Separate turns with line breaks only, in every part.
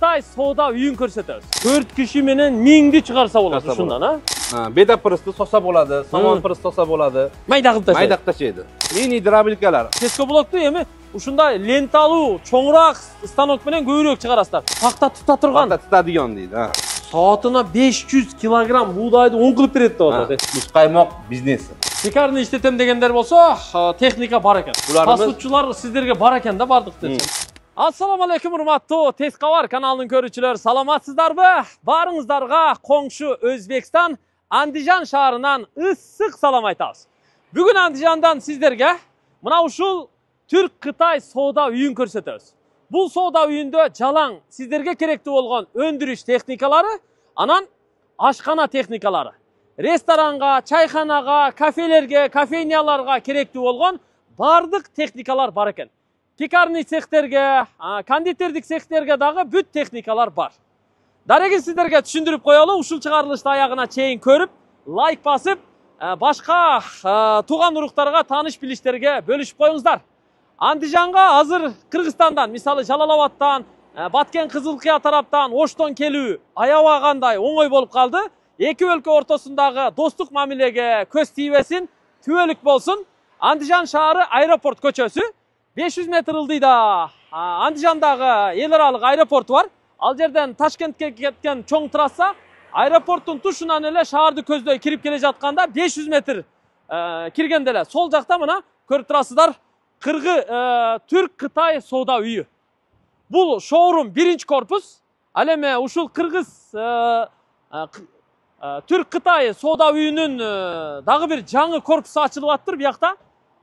кішкентай сауда үйін көрсетеміз төрт киши менен миңди шығарса болады ушундан а пырысты соса болады пырысты соса болады майда кылып ташайт майда кылып ташайды мини дробилкалар блокту эми ушундай ленталуу чоңураак станок менен көбүрөөк чыгарасыздар такта тута турган такта тутадыган дейт саатына 500 килограмм буудайды оң кылып берет деп атат э бизнесі. каймак іштетем дегендер болса, техника бар экен фастфудчулар сіздерге бар екен де бардық десем Ассаламу алейкум, урматтуу Тез Кабар каналынын көрүүчүлөр, саламатсыздарбы? Баарыңыздарга коңшу Өзбекстан Андижан шаарынан ұссық салам айтабыз. Бүгүн Андижандан сіздерге, мына ушул Түрк-Кытай соода үйүн көрсөтөбүз. Бул соода үйүндө жалаң сіздерге керектүү болгон өндүрүш техникалары, анан ашқана техникалары, ресторанга, чайханага, кафелерге, кофейняларга керектүү болгон бардык техникалар бар экен пекарный цехтерге кондитердик цехтерге дагы бүт техникалар бар дарегин сиздерге түшүндүрүп коелу ушул чыгарылышты аягына чейин көрүп лайк басып башка тууган уруктарга тааныш билиштерге бөлүшүп коюңуздар андижанга азыр кыргызстандан мисалы жалал абадтан баткен кызыл кыя тараптан оштон келүү аябай кандай оңой болуп калды эки өлкө ортосундагы достук мамилеге көз тийбесин түбөлүк болсун андижан шаары аэропорт көчөсү 500 метр ылдыйда андижандағы ел аралық аэропорт бар ал жерден ташкентке кеткен чоң трасса аэропорттун тушунан эле шаарды көздөй кирип келе жатқанда 500 метр ә, сол жақта мына көріп турасыздар қырғы түрк қытай соода үйі. Бұл шоурум биринчи корпус ал эми ушул кыргыз түрк қытай соода үйінің дағы бір жаңы корпусу ачылып бияқта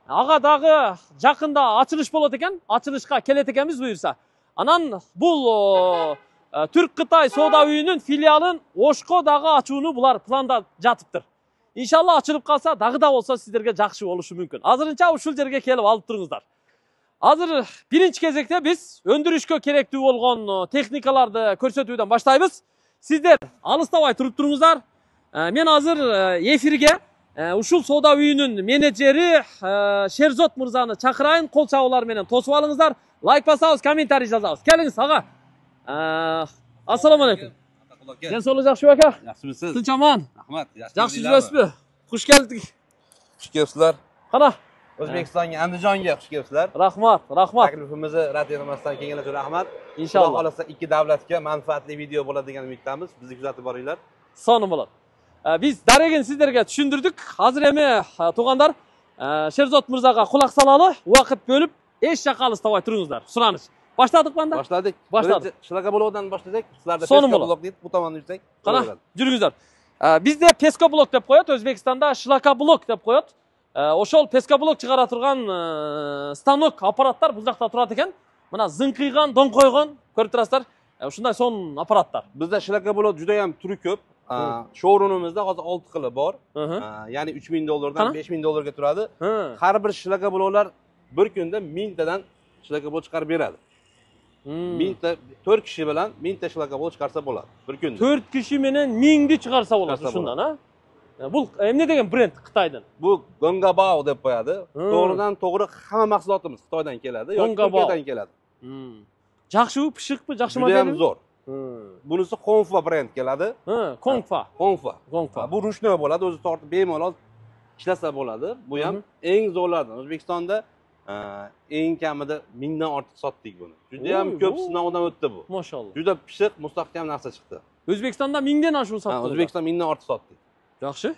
аға дағы жақында ачылыш болады екен ашылышқа келеді екенбіз бұйырса анан бұл э, түрк қытай соода үйінің филиалын дагы ашуыны бұлар планда жатыптыр иншалла ашылып қалса дағы да болса сіздерге жақсы болушы мүмкін азырынча ушул жерге келіп алып тұрыңыздар азыр биринчи кезекте биз өндүрүшкө керектүү болгон техникаларды көрсөтүүдөн баштайбыз сиздер алыстабай туруп туруңуздар э, мен азыр э, эфирге ushbu savdo uyinini menejeri sherzod mirzani chaqirayin qo'l chavoqlar bilan to'sib olingizlar layk bosamiz kommentariy yozamiz keling ag'a assalomu alaykum jon sog'liq yaxshimi aka yaxshimisiz tinch omon
rahmat yaxshi yurasizmi xush keldik xush kelibsizlar qana o'zbekistonga andijonga xush kelibsizlar rahmat rahmat taklifimizni rad etmasdan kelgani uchun rahmat inshaalloh xudo xohlasa ikki davlatga manfaatli video bo'ladi degan umiddamiz bizni kuzatib boringlar
sog' биз дарегин сиздерге түшүндүрдүк азыр эми туугандар шерзод мырзага кулак салалы убакыт бөлүп эч жака алыстабай туруңуздар сураныч баштадык банда баштадык баштадык
шлакоблогдон Сіздерде силерде пескоблок
дейт бул таман жүрсөк кана жүрүңүздөр бизде пескоблок деп коет өзбекстанда шлакоблок деп коет ошол пескоблок чыгара турган станок аппараттар бул жакта турат экен мына зыңкыйган доңкойгон көрүп турасыздар ушундай сонун аппараттар бизде шлакоблок жудайам түрү
көп showroomimizda hozir olti xili bor ya'ni uch ming dollardan besh ming dollarga turadi har bir shlaka bulovlar bir kunda mingtadan shlaka blok chiqarib beradi hmm. mingta to'rt kishi bilan mingta shlaka blok chiqarsa bo'ladi bir kunda to'rt kishi bilan mingni chiqarsa bo'ladi shundan a bu e, nima degan brend xitoydan bu gongabao deb qo'yadi to'g'ridan to'g'ri hamma mahsulotimiz xitoydan keladi yoki turkiyadan keladi hmm. yaxshi u pishiqmi yaxshi judayam zo'r bunisi konfa brend keladi konfa konfa konfa bu ruchnoy bo'ladi o'zi tortib bemalol ishlasa bo'ladi bu ham eng zo'rlaridan o'zbekistonda eng kamida mingdan ortiq sotdik buni judayam ko'p sinovdan o'tdi bu mashalloh juda pishiq mustahkam narsa chiqdi
o'zbekistonda mingdan oshiq sotdi
o'zbekiston mingdan ortiq sotdik yaxshi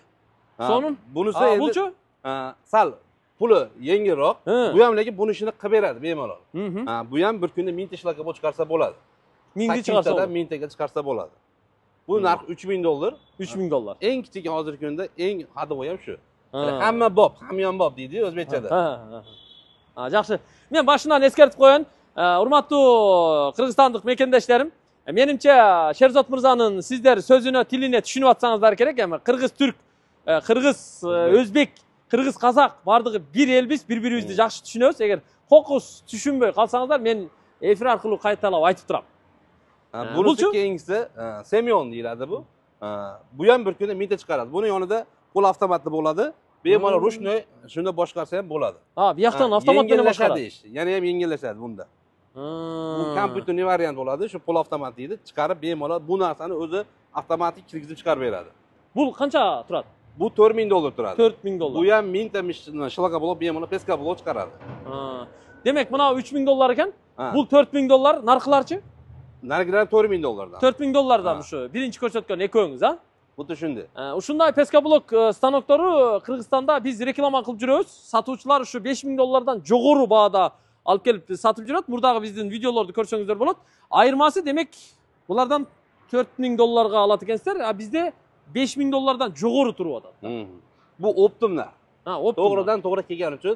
so'nim bunisi buchi sal puli yengilroq bu ham lekin buni ishini qilib beradi bemalol bu ham bir kunda mingta shlakobod chiqarsa bo'ladi mingga chiqarsa sakkittadan mingtaga chiqarsa olur. bu hmm. narx uch ming dollar uch ming dollar eng kichik hozirgi kunda eng hadavoy ham shu hamma bob hamyonbob
deydiyu o'zbekchada yaxshi men boshdan eskartib qo'yin hurmatli qirg'izistonlik mekandoshlarim menimcha sherzod mirzoning sizlar so'zini tilini tushunib olsangizlar kerak qirg'iz turk qirg'iz o'zbek qirg'iz қазақ барлығы бір елбіз бір бірімізді жақсы түсінеміз егер қоқыс түсінбей қалсаңыздар мен эфир арқылы қайталап айтып тұрамын bunisi
keyingisi semyon deyiladi bu bu ham bir kunda mita chiqaradi buni yonida qo'l avtomatli bo'ladi bemalol hmm. ruchnoy shunda boshqarsa ham bo'ladi ha bu yoqdan avtomat bilan boshqaradi yana ham yengillashadi bunda bu kompyuterli variant bo'ladi shu pul avtomat deydi chiqarib bemalol bu narsani o'zi avtomatik kirgizib chiqarib beradi bu qancha turadi bu 4000 dollar turadi 4000 dollar bu ham mingta
shlaqa bo'lib bemalol peska blok chiqaradi demak mana 3000 dollar ekan bu 4000 dollar narxlarchi nargiran 4000 dolardan? 4000 şu birinci Birinchi ko'rsatgan ekoyingiz, ha? Bu da şimdi. shunday. Ee, Ushunday peskablok e, stanoklari Kırgızistan'da biz reklama qilib yuramiz. satıcılar şu 5000 dollardan jo'g'oru bahoda olib gelip sotib yuradi. Burdagi bizdin videolarni ko'rsangizlar bo'ladi. Ayirmasi demek bunlardan 4000 dollarga oladi ekansizlar, bizde 5000 dollardan jo'g'ori turib hmm. Bu optimlar. Ha, optim. To'g'ridan
to'g'ri kelgani için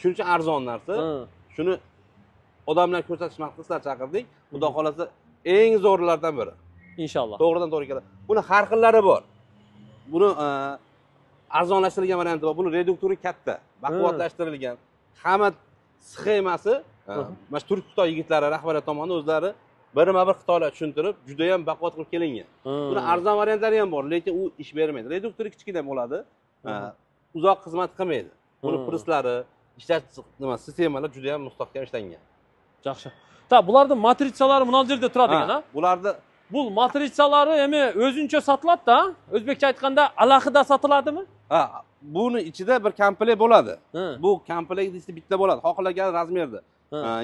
shuning uchun arzon narsa. Shuni odamlar ko'rsatish maqsadida chaqirdik xudo xohlasa eng zo'rlardan biri inshaalloh to'g'ridan to'g'ri keladi buni har xillari bor buni e, arzonlashtirilgan varianti bor buni reduktori katta baquvvatlashtirilgan hamma sxemasi e, mana shu turk xitoy yigitlari rahbariyat tomonidan o'zlari birma bir xitoylar tushuntirib judayam baquvvat qilib kelingan buni arzon variantlari ham bor lekin u ish bermaydi reduktori kichkina bo'ladi e, uzoq xizmat qilmaydi buni prislari ishlash nimas sistemalar judayam mustahkam ishlangan жақсы
так бұлардың матрицалары мына жерде тұрады екен а бұларды бұл матрицалары эми da сатылат да өзбекче айтканда алакыда сатыладымы
buni ichida bir komplekt bo'ladi bu komplekt desa bitta bo'ladi xohlagan razmerda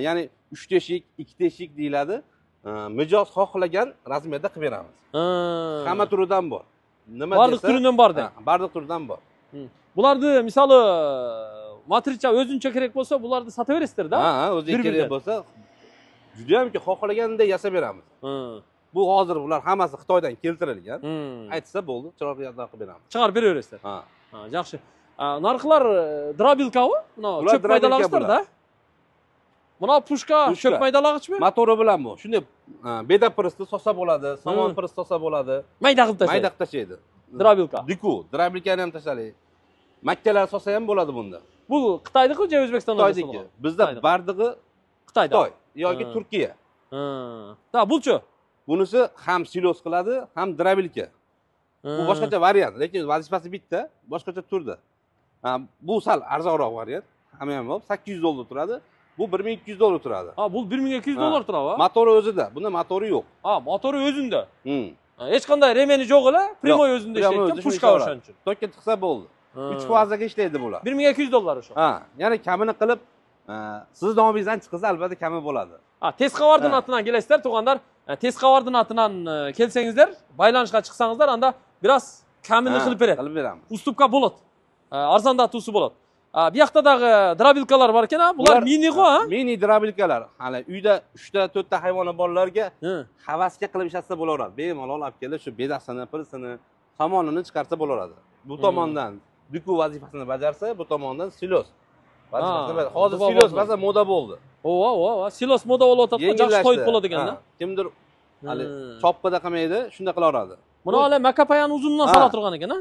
ya'ni uch teshik ikki teshik deyiladi mijoz xohlagan razmerda qilib beramiz hamma turidan bor nima barliq turidan bor
barliq turidan bor bularni misoli matricha o'zincha kerak bo'lsa bularni sotaverasizlarda ha o'ziga kerak bo'lsa
judayamki xohlaganday yasab beramiz bu hozir bular hammasi xitoydan keltirilgan hmm.
aytsa bo'ldi chiroyli qilib beramiz chiqarib beraverasizlar ha yaxshi narxlar e, drobilkavi cho'p maydalag'ichlarda Buna pushka ko'p maydalag'ichmi?
Motori bilan bu. Shunday beda piristni sosa bo'ladi, somon hmm. pirist sosa bo'ladi. Mayda qilib tashlaydi. Mayda qilib tashlaydi. Drabilka. Diku, drabilkani ham tashladi. Makkalar sosa ham bo'ladi bunda. bu xitoyniki yoki o'zbekistonda xitoyniki bizda bardig'i xitoyda xitoy yoki turkiya ha buchi bunisi ham silos qiladi ham drabilka bu boshqacha variant lekin vazifasi bitta boshqacha turda bu sal arzonroq variant hamma ham bor 800 dollar turadi bu 1200 dollar turadi ha bu 1200 dollar turadi motori o'zida bunda motori yo'q ha motori o'zida hech qanday remeni yo'q ela прямой o'zinda ishlayotgan pushka o'shaning uchun tokka tiqsa bo'ldi uch fazaga ishlaydi bular bir ming ikki yuz
dollar o'sha ha ya'ni kamini qilib e, sizni nomingizdan chiqsa albatta kami bo'ladi ha tez koordinatidan kelasizlar tug'anlar e, tez koordinatidan e, kelsangizlar baylanishga chiqsangizlar anda biroz kamini qilib beradi qilib beramiz ustupka bo'ladi arzondatuvsi bo'ladi bu yoqda dagi drabilkalar bor ekan bular mini ku mini drabilkalar hali uyda
uchta to'rtta hayvoni borlarga havasga qilib ishlatsa bo'laveradi bemalol olib kelib shu bedasini pirsini somonini chiqarsa bo'laveradi bu tomondan duku vazifasini bajarsa bu tomondan silos hozir silos masalan moda bo'ldi ova ova silos moda bo'lyapti yaxshi toyib bo'ladiganda kimdir hali chopqida qilmaydi shunda qila oladi buni hali
makapayani uzunidan sanab turgan ekan a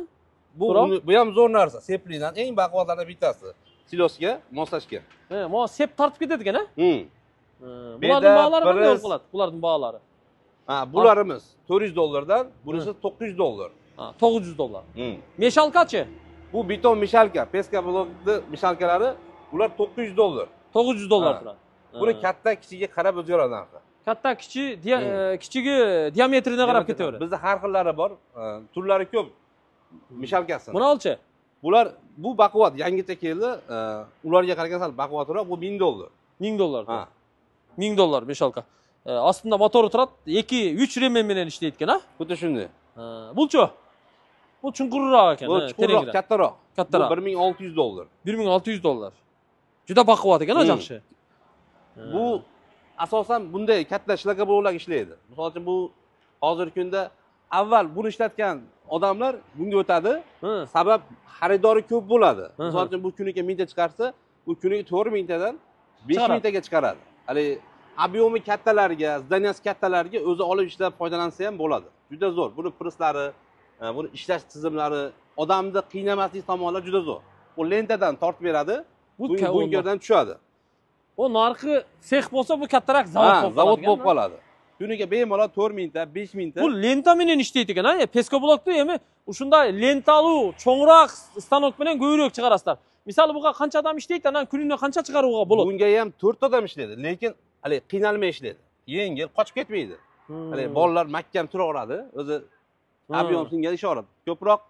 bu bu ham zo'r narsa seplidan eng baquvvatlardan bittasi silosga moslashgan mo sep tortib ketadi ekan a hmm. bularni baholari qanday bo'lib qoladi
bularni baholari
ha bularimiz to'rt yuz dollardan bunisi to'qqiz yuz dollar to'qqiz yuz dollar hmm. meshalkachi bu beton mishalka peska blokni mishalkalari bular to'qqiz yuz dollar to'qqiz yuz dollar turadi buni katta kichigiga qarab o'zgaradi narxi katta kichi hmm. e,
kichigi diametriga qarab ketaveradi bizda
har xillari bor turlari ko'p mishalkasi buni olchi bular bu baquvvat yangicha keldi
ularga qaragan sal baquvvatroq bu ming dollar ming dollar ming dollar mishalka e, ostida motori turadi yoki uch remen bilan ishlayotgan a xuddi shunday bulchu bu chunqurroq ekan bu chuqurroq kattaroq kattaroq 1600 dollar 1600 dollar juda baquvvat ekan yaxshi hmm. bu asosan
bunday katta shlakobrovlar ishlaydi misol uchun bu hozirgi kunda avval buni ishlatgan odamlar bunga o'tadi sabab xaridori ko'p bo'ladi misol uchun bu kuniga mingta chiqarsa u kuniga to'rt mingtadan besh mingtaga chiqaradi haligi obyomi kattalarga, zdaniyasi kattalarga o'zi olib ishlab foydalansa ham bo'ladi juda zo'r buni prislari buni ishlash tizimlari odamni qiynamaslik tomonlar juda zo'r u lentadan tortib beradi bu bunkerdan tushadi
u narxi sex bo'lsa bu kattaroq zavod bo'lib zavod bo'lib qoladi
kuniga bemalol to'rt mingta besh mingta
bu lenta menen ishlaydi ekan a peskoblokni emi shunday lentalu cho'ngroq stanok bilan ko'proq chiqarasizlar misol buga qancha odam ishlaydi ana kunini qancha chiqaruvga bo'ladi bunga ham to'rtta odam ishlaydi lekin haligi qiynalmay
ishlaydi yengil qochib ketmaydi hmm. haligi bolalar mahkam turaveradi o'zi ob'yom hmm. singan ishorat ko'proq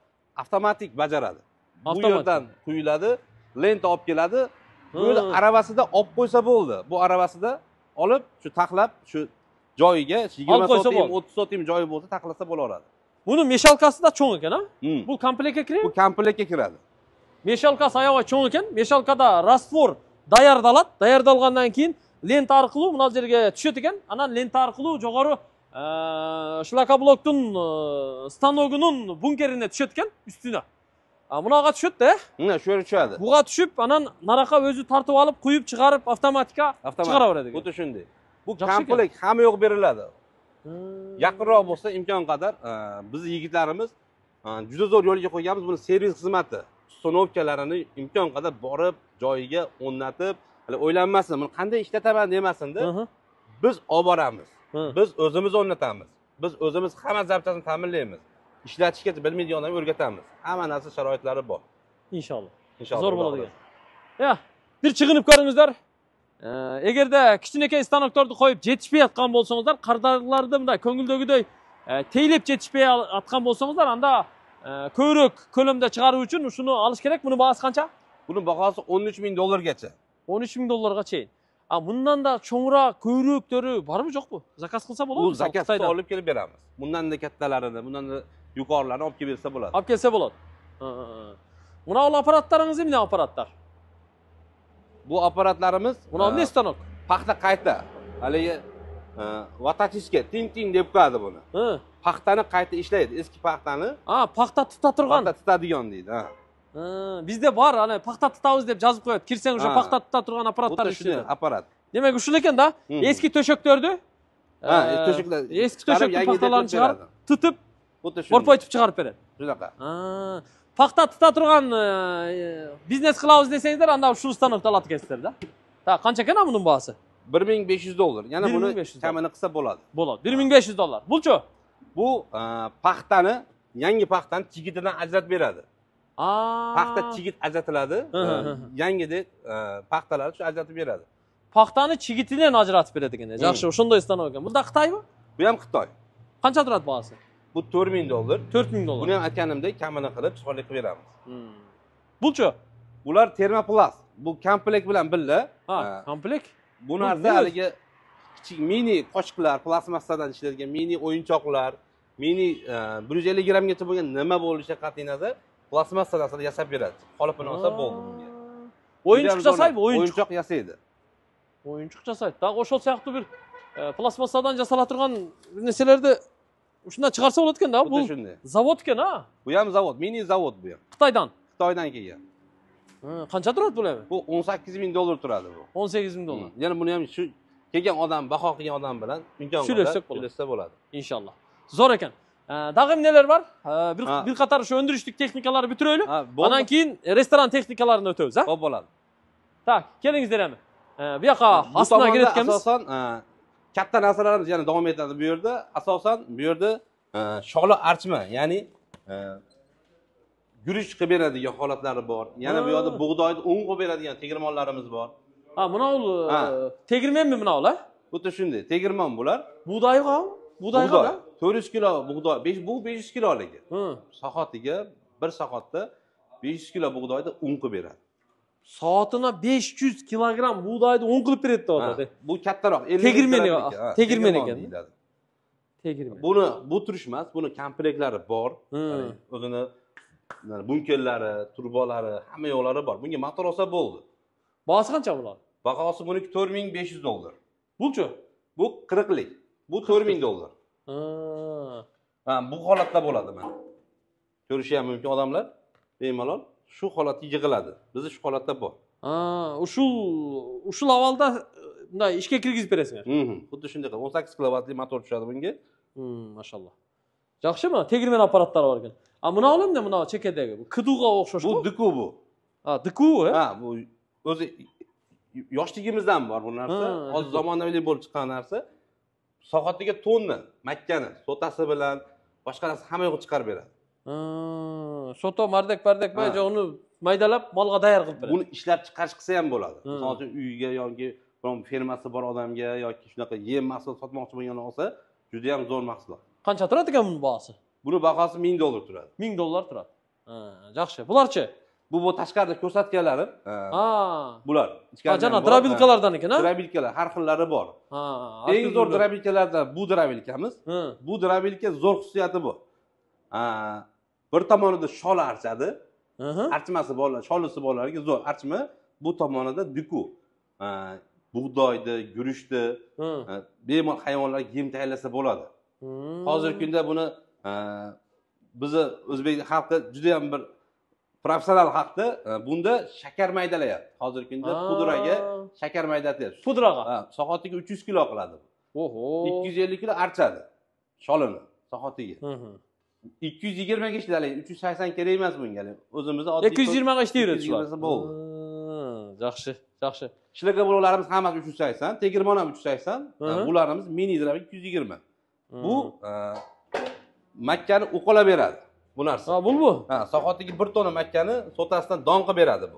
avtomatik bajaradi bu yerdan quyiladi lenta olib keladi yerda hmm. aravasida olib qo'ysa bo'ldi bu aravasida olib shu taxlab
shu joyiga yigirma sotim o'ttiz sotim joyi
bo'lsa taxlasa bo'laveradi
buni meshalkasida cho'ng ekan a hmm. bu komplektga kiradi bu komplektga kiradi meshalkasi oyog'i cho'ng ekan meshalkada rastvor tayyorlanadi tayyorlangandan keyin lenta orqali mana yerga tushadi ekan ana lenta orqali jo'g'ori shlakobloktun e, stanogining bunkerine tushadi ekan ustini bunaqa tushadida e? mana shu yerga tushadi buga tushib anan naraqa o'zi tortib olib quyib chiqarib avtomatika chiqaraveradi xuddi shunday bu komplekt
hamma yoq beriladi yaqinroq bo'lsa imkon qadar e, bizni yigitlarimiz juda zo'r yo'lga qo'yganmiz buni servis xizmati stanovkalarini imkon qadar borib joyiga o'rnatib hali o'ylanmasin buni qanday ishlataman demasinda biz olib boramiz biz o'zimiz o'rnatamiz biz o'zimiz hamma zapchasini ta'minlaymiz ishlatishga bilmaydigan odamga o'rgatamiz hamma narsa sharoitlari
bor inshaalloh
inshaalloh zo'r bo'ladigan
yo bir chig'inib ko'ringizlar agarda kichkinakay stanoklarni qo'yib yetishmayotgan bo'lsangizlar qardarlarni bunday ko'ngildagidek e, teylib yetishmayotgan bo'lsangizlar anda e, ko'proq ko'lamda chiqaruv uchun shuni olish kerak buni bahosi qancha buni bahosi o'n uch ming dollargacha o'n uch ming dollargacha а a bundanda cho'ngroq ko'ylakdori bormi yo'qmi zakaz qilsa bo'ladimi u zakazda olib
kelib beramiz bundanda
kattalarini bundanda
yuqorilarini olib kelib bersa bo'ladi olib kelsa bo'ladi bunavi apparatlaringiz bunday apparatlar bu apparatlarimiz bunavi bunday stanok paxta qayta haligi vatachiska ting ting deb qo'yadi buni paxtani qayta ishlaydi eski paxtani
a paxta tita turgan paxta titadigan deydi бізде бар ана пахта тұтамыз деп жазып қояды кірсең уже пахта тұта тұрған аппараттар ішінде аппарат демек ушул екен да ескі төшөктөрдү ескі төшектің пақталарын шығарып тытып борпойтып шығарып береді шунака пахта тұта тұрған бизнес қыламыз десеңіздер анда ушул станокты алат экенсиздер да так канча экен мунун баасы бир миң беш жүз доллар яна бұны
тәміні кылса болады болады бир миң беш жүз доллар булчу бұл пахтаны yangi paxtani chigitidan ajratib береді
paxta chigit
ajratiladi yangidek e, paxtalarni shu ajratib beradi paxtani chigitidan ajratib beradi ekan yaxshi hmm. shunday ekan bunda xitoymi bu ham xitoy qancha turadi bahosi bu to'rt ming dollar to'rt ming dollar buni ham aytganimdek kamini qilib chiroyli qilib beramiz hmm. buchi ular termoplast bu komplekt bilan birga ha e, komplekt bu narsa haligi kichik mini qoshiqlar plastmassadan ishlaydigan mini o'yinchoqlar mini e, bir yuz ellik grammgacha bo'lgan nima bo'lishidan qat'iy nazar plastmassa narsani yasab beradi qolipini olsa bo'ldi
bunga o'yinchoq yasaydi o'yinchoq yasaydi o'yinchiq jasaydi так o'sha сияқты bir e, plastmassadan жасала turgan narsalarni shundan chiqarsa bo'ladi ekanda bu shunday zavod ekan a bu ham zavod mini zavod bu ham xitoydan xitoydan kelgan qancha turadi
bular bu o'n sakkiz ming dollar turadi bu o'n sakkiz ming dollar hmm. yana buni ham shu kelgan odam baho qilgan
odam bilan imkon sulashsa bo'ladi inshaalloh zo'r ekan dag'y emneler bar bir, ha. bir qator o'sha o'ndirishlik texnikalari bitiraylik andan keyin restoran texnikalarini o'tamiz a ho'p bo'ladi так kelingizlar ham bu yoqqa aslida kirayotganmiz asosan
katta narsalarimiz yana davom etadi bu yerda asosan bu yerda sholi archma ya'ni guruch qilib beradigan holatlari bor yana bu yoqda bug'doyni o'ng qilib beradigan tegirmonlarimiz bor ha mana u tegirmonmi mana bular xuddi shunday tegirmon bular bug'doy bug'doyga to'rt yuz kilo bug'doy bu besh yuz kilolik soatiga bir soatda besh yuz kilo bug'doyni un qilib beradi soatini besh yuz kilogramm bug'doyni un qilib beradi deyapti bu kattaroq tegirmen tegirmen ekan tegirmen buni bu turish emas buni komplektlari bor o'zini bunkerlari turbolari hamma yoqlari bor bunga motor olsa bo'ldi bahosi qancha bular bahosi buniki to'rt ming besh yuz dollar bulchi bu qirqlik bu to'rt ming dollar ha bu holatda bo'ladi mana ko'rishi ham mumkin odamlar bemalol shu holatda yig'iladi bizda shu holatda bor
shu shu avvalda bunday e, ishga kirgizib berasizlar xuddi shunday qilib o'n sakkiz kilovatli motor tushadi bunga mashalloh yaxshimi tegirmon apparatlari bor ekan a buni olimda bunaqa chekkadagi kiduga o'xshash bu diku bu ha diku ha bu
o'zi yoshligimizdan bor bu narsa hozir zamonaviy bo'lib chiqqan narsa sohatiga tonni makkani sotasi bilan boshqa narsa hamma yog'ini chiqarib beradi
soto mardak pardak boyagi uni maydalab molga tayyor qilib beradi buni
ishlab chiqarish qilsa ham bo'ladi misol uchun uyiga yoki biron fermasi bor odamga yoki shunaqa yem mahsulot sotmoqchi bo'lgan olsa juda yam zo'r mahsulot qancha turadi ekan buni bahosi buni bahosi ming dollar turadi ming dollar turadi yaxshi bularchi bu bu tashqarida ko'rsatganlari bular ichkarida drabilkalardan ekan drabilkalar har xillari bor eng zo'r drabilkalardan bu drabilkamiz bu drabilka zo'r xususiyati bor bir tomonida shol archadi archmasi bolalar sholisi bolalarga zo'r archma bu tomonida duku bug'doyni guruchni bemalol hayvonlarga yem tayyorlasa bo'ladi hozirgi kunda buni bizni o'zbek xalqi judayam bir professional haqda e, bunda shakar maydalayapti hozirgi kunda pudraga shakar maydatyapti pudraga soatiga uch yuz kilo qiladi oho ikki yuz ellik kilo archadi sholini soatiga ikki yuz yigirmaga ishlaydi uch yuz sakson kerak emas bunga o'zimizni oddiy ikki yuz yigirmaga ishlayveradi shular bo'ldi yaxshi yaxshi shlakabolarimiz hammasi uch yuz sakson tegirmon ham uch yuz sakson e, bularimiz mini ikki yuz yigirma bu e, makkani o'qola bu narsa ha bu ha sohatiga bir tonna makkani sotasidan don qilib beradi bu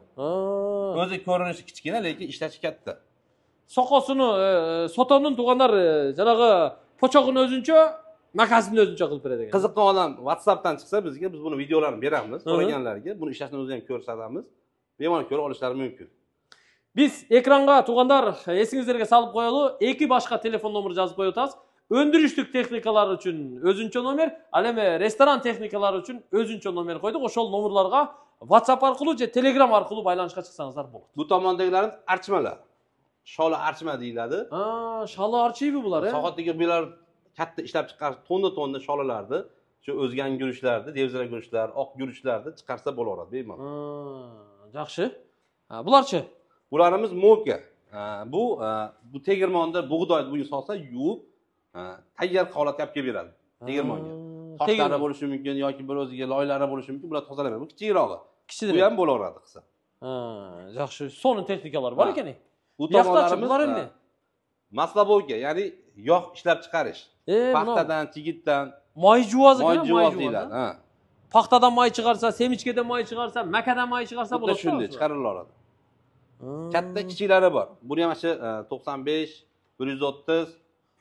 o'zi ko'rinishi kichkina lekin ishlashi katta soqosini e, e, sotondan tug'anlar e, janaqa pochog'ini o'zincha makasini o'zincha qilib beradi ekan qiziqqan odam whatsappdan chiqsa
bizga biz buni videolarini beramiz so'raganlarga buni ishlashni o'zi ham ko'rsatamiz bemalol ko'rib olishlari mumkin
biz ekranga tug'anlar esingizlarga solib qo'yaylik ikki boshqa telefon nomeri yozib qo'yib o'tamiz өндүрүштүк техникалар үчүн өзүнчө номер ал эми ресторан техникалары үчүн өзүнчө номер койдук ошол номерларга whatsapp аркылуу же telegram аркылуу байланышка чыксаңыздар болот бул tomondagilari archmalar shola archma deyiladi shola archivi bular
e sohatdagi bular katta ishlab chiqarish tonna tonna sholalarni shu o'zgan guruchlarni devzira guruchlar oq guruchlarni chiqarsa bo'laveradi
bemalol yaxshi
bularchi bularimiz moka bu bu tegirmonda bug'doy bu solsa yuvib tayyor holatda olib kelib beradi tegirmonga toshlari bo'lishi mumkin yoki bir o'ziga loylari bo'lishi mumkin bular tozalamaydi bu kichikrog'i kichik bu ham bo'laveradi qilsa
ha yaxshi
soni texnikalari bor ekan bu maslabovka ya'ni yog' ishlab chiqarish e, paxtadan chigitdan
moy juvozi moy juvoz deyiladi ha
paxtadan moy chiqarsa
semichkadan moy chiqarsa makadan moy chiqarsa bo'ladi xuddi shunday
chiqarilaveradi katta kichiklari bor buni ham shu e, to'qson besh bir yuz o'ttiz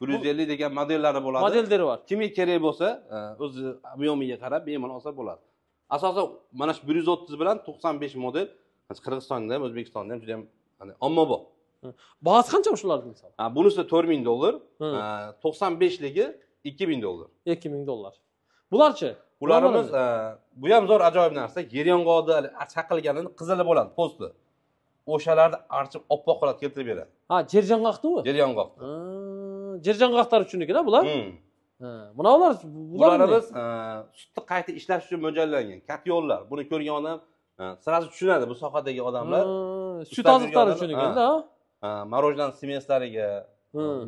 bir yuz ellik degan modellari bo'ladi modellari bor kimga kerak bo'lsa e, o'zi объемiga qarab bemalol olsa bo'ladi asosan mana shu bir yuz o'ttiz bilan to'qson besh model qirg'izistonda ham o'zbekistonda ham juda ham ommabop bahosi qancha shularni misol ha bunisi to'rt ming dollar e, to'qson beshligi ikki ming dollar
ikki ming dollar
bularchi bularimiz e, bu ham zo'r ajoyib narsa yer yong'oqda chaqilganini qizili bo'ladi po'sti o'shalarni archib oppoq qilib keltirib beradi
ha jer yong'oqni yong'oqni uchun ekan bular bunavilar bularimiz sutni qayta
ishlash uchun mo'ljallangan yo'llar buni ko'rgan odam сразу tushunadi bu sohadagi odamlar
sut oziqlari uchun ekanda
мороженое semeslariga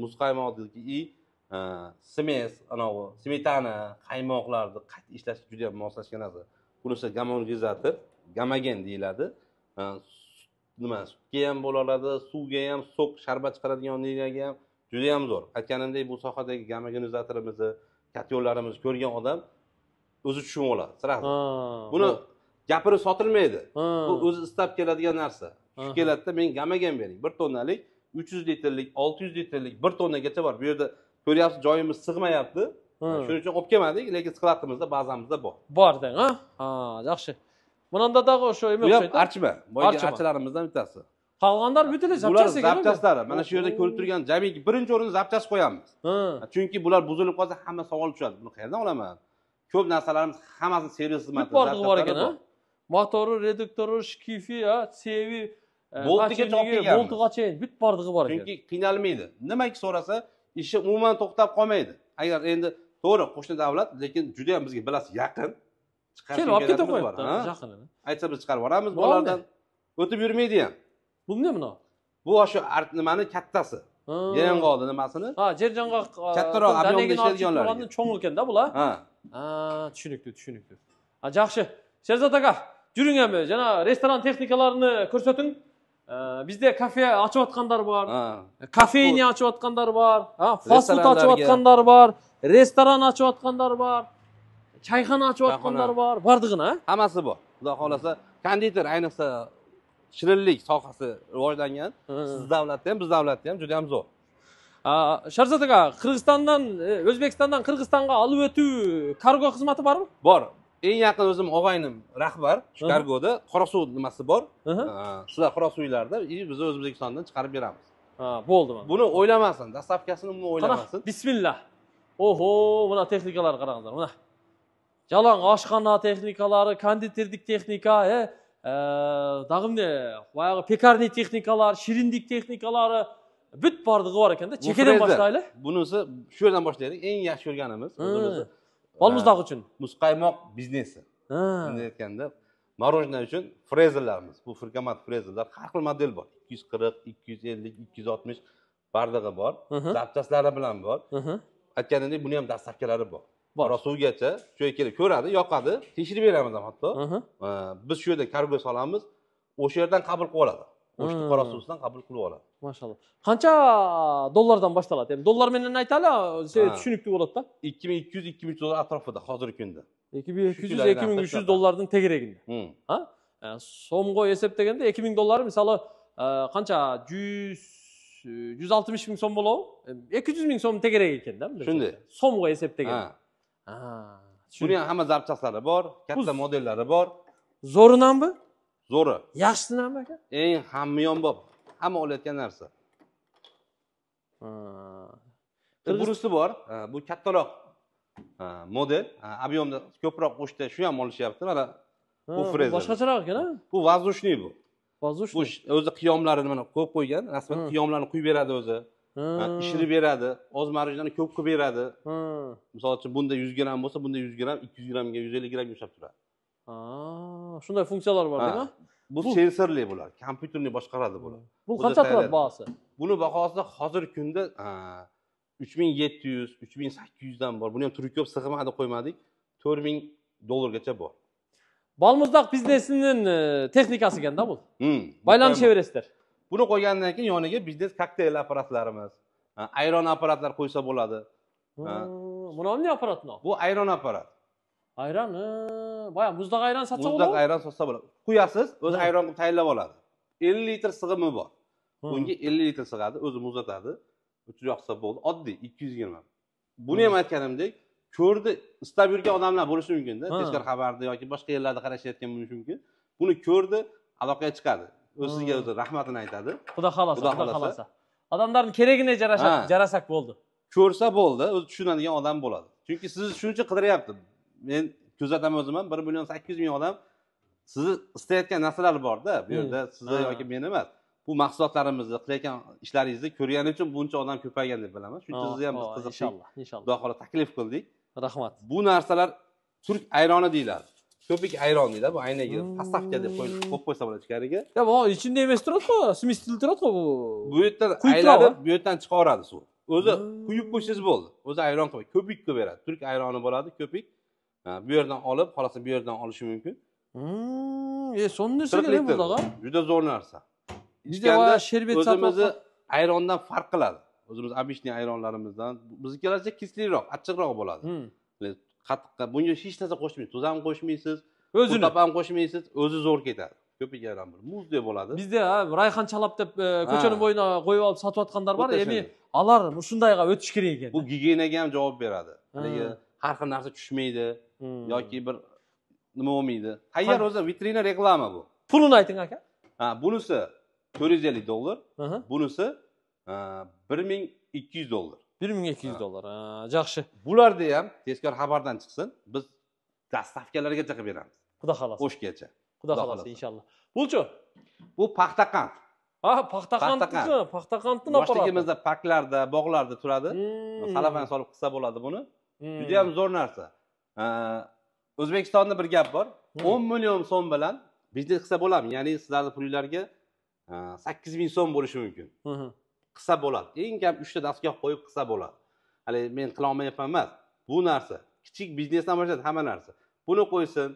muzqaymoq и smes anavi smetana qaymoqlarni qayta ishlashga juda yam moslashgan narsa bunisi gamonizati gamogen deyiladi nima sutga ham bo'la oladi suvga ham sok sharbat chiqaradigan niylarga ham yam zo'r aytganimdek bu sohadagi gamma katta yo'llarimizni ko'rgan odam o'zi tushunib oladi sira buni gapirib sotilmaydi bu o'zi istab keladigan narsa tushib keladida men gamagan bering bir tonnalik uch yuz litrlik olti yuz litrlik bir tonnagacha bor bu yerda ko'ryapsiz joyimiz sig'mayapti shuning uchun olib kelmadik lekin skladimizda bazamizda bor
borda ha yaxshi bunanda dag'i o'sha nima o'xshaydi archima boyagi
archalarimizdan bittasi
Qolganlar butunlay zapchast bular zapchastlari mana shu yerda ko'rib turgan
jamiki birinchi o'rinni zapchast qo'yamiz chunki bular buzilib qolsa hamma savol tushadi buni qayerdan olaman ko'p narsalarimiz hammasi servis xizmati bor ekan motori
reduktori shkifi sevi e,
boltiga bolti ochayin bitta bordig'i bor chunki qiynalmaydi nimaki so'rasa ishi umuman to'xtab qolmaydi agar endi to'g'ri qo'shni davlat lekin juda ham bizga bilasiz yaqin
kelib olib keta qo'yapti yaqinini
aytsa biz chiqarib yuboramiz bolalardan o'tib yurmaydi ham bunga bunaqa bu o'sha nimani kattasi jerang'oqni nimasini
ha jerjang'oq kattaroq объемda ishlaydiganlar cho'ng ekanda bular ha tushunukli tushunukli yaxshi sherzod aka yuring endi жана restoran texnikalarini ko'rsating bizda kafe ochayotganlar bor бар ochayotganlar bor аткандар бар фаст фуд ачып аткандар бар ресторан ачып аткандар бар
hammasi bor xudo xohlasa konditer ayniqsa shirinlik sohasi
rivojlangan sizni davlatda ham bizni davlatda ham juda yam zo'r sharzod aka qirg'izistondan e, o'zbekistondan qirg'izistonga olib o'tuv kargo xizmati bormi bor
eng yaqin o'zim og'aynim rahbar shu kargoda suv nimasi bor sizlar suvlarda и biz o'zbekistondan chiqarib beramiz bo'ldi mana buni o'ylamasin dastavkasini umuman o'ylamasin
bismillah oho mana texnikalar qaranglar mana jalang oshxona texnikalari konditerlik texnika e, Э, дагы эмне баягы пекарный техникалар шириндик техникалары бүт баардыгы бар экен да чекеден баштайлы бунусу
shu yerdan boshlaylik эң жакшы ko'rganimiz o'zimizni balmuzdak uchun muzqaymoq biznesi bunday aytganda мороженое uchun frezerlarimiz bu firkomat frezerlar har xil model bor ikki yuz qirq ikki yuz ellik ikki yuz oltmish barlig'i bor zapchastlari bilan бар aytganimdek ham bor suvgacha shu yerga kelib ko'radi yoqadi tekshirib beramiz ham hatta. Ee, biz shu yerda kargo solamiz o'sha yerdan qabul qilib oladi o'shni qora suvsidan qabul qilib oladi mashalloh
qancha dollardan boshlanadi endi dollar bilan aytaylik şey, tushunukli bo'ladida ikki ming ikki yuz ikki ming uch yuz dollar hazır hozirgi kunda ikki ming ikki yuz ikki ming uch yuz dollarning tegiragida ha ee, so'mga hisoblaganda ikki ming dollar misoli qancha yuz bin oltmish ming so'm bo'ladimi ikki yuz ming so'm tegiragi ekanda shunday so'mga hisoblaganda buni ham hamma zapchaslari bor
katta modellari bor zo'ridan bu zo'ri yaxshisidanmi aka eng hamyonbop hamma olayotgan narsa burisi bor bu kattaroq model объемda ko'proq o'shda shu ham olishyapti mana
bu freza boshqacharoq
ekana bu воздушный bu воздушный o'zi qiyomlarini mana ko'p qo'ygan rasman qiyomlarni quyib beradi o'zi ishirib beradi oz marjani ko'p qilib beradi misol uchun bunda yuz gramm bo'lsa bunda yuz gramm ikki yuz grammga yuz ellik gramm ushlab turadi shunday funksiyalar bordimi bu sensorli bular kompyuterni boshqaradi bular bu qancha turadi bahosi buni bahosi hozirgi kunda uch ming yetti yuz uch ming sakkiz yuzdan bor buni ham turib ko'p sig'madi qo'ymadik to'rt ming dollargacha bor balmuzdaq biznesinin e, texnikasi ekanda bu hmm, baylanishaverasizlar buni qo'ygandan keyin yoniga biznes kokteyl apparatlarimiz ayron apparatlar qo'ysa bo'ladi bu nomli apparatmi bu ayron apparat ayron
boya muzdaq ayron satsa bo'ladi muzdaq
ayron sotsa bo'ladi quyasiz o'zi ayron qilib tayyorlab oladi ellik litr sig'imi bor unga ellik litr sig'adi o'zi muzlatadi yoqsa bo'ldi oddiy ikki yuz yigirma buni ham aytganimdek ko'rdi istab yurgan odamlar bo'lishi mumkinda tezkor xabarda yoki boshqa yerlarda qarashayotgan bo'lishi mumkin buni ko'rdi aloqaga chiqadi o'ziga hmm. o'zi rahmatini aytadi xudo xohlasa xudo xohlasa
odamlarni keragini
jarasak bo'ldi ko'rsa bo'ldi o'zi tushunadigan odam bo'ladi chunki sizni shuning uchun qidiryapti men kuzataman o'zim ham bir million sakkiz yuz ming odam sizni istayotgan narsalar borda bu yerda hmm. sizni yoki meni emas bu mahsulotlarimizni qilayotgan ishlaringizni ko'rgani uchun buncha odam ko'paygan deb bilaman shuning uchun sizni ham biz qiziqdik inshaalloh inshaalloh xudo xohlasa taklif qildik rahmat bu narsalar turk ayroni deyiladi ko'pik ayron deydi bu aynaga поставка hmm. deb qo'yib qo'ysa bo'ladi ichkariga
yo bu ichimda emas turadiku smestil turadiku bu
bu yerdan aylanib bu yerdan chiqaveradi suv o'zi quyib hmm. qo'ysangiz bo'ldi o'zi ayron qilib ko'pik qilib beradi turk ayroni bo'ladi ko'pik bu yerdan olib xohlasa bu yerdan olishi mumkin
hmm, e sonrasi kerak bunaqa
juda zo'r narsa ichganda o'zimizni ayrondan farq qiladi o'zimiz обычный ayronlarimizdan biznikilarcha kisliroq achchiqroq bo'ladi qatiqqa bunga hech narsa qo'shmaysiz tuz ham qo'shmaysiz o'zini ham qo'shmaysiz o'zi zo'r ketadi ko'piga ham bir muzdek bo'ladi
bizda rayhon chalab deb e, ko'chani bo'yina qo'yib olib sotayotganlar bor endi
ular shundayga o'tish kerak ekan bu gigiyenaga ham javob beradi har xil narsa tushmaydi hmm. yoki bir nima bo'lmaydi tayyor o'zi vitrina reklama bu
pulini ayting aka
ha bunisi to'rt yuz ellik dollar bunisi bir ming ikki yuz dollar bir ming ikki yuz dollar yaxshi bularni ham tezkor xabardan chiqsin biz dastavkalarga qilib beramiz xudo xohlasa o'shgacha xudo xohlasa inshaalloh Bulcho. bu paxtaqand ha paxtaqandniki
paxtaqandni boshligimizda
paklarda bog'larda turadi hmm. salafan solib qilsa bo'ladi buni hmm. judayam zo'r narsa o'zbekistonda bir gap bor hmm. o'n million so'm bilan biznes qilsa bo'ladimi ya'ni sizlarni pulinglarga sakkiz ming so'm bo'lishi mumkin qilsa bo'ladi eng kam uchta dastgoh qo'yib qilsa bo'ladi hali men qilolmayapman emas bu narsa kichik biznesdan boshlab hamma narsa buni qo'ysin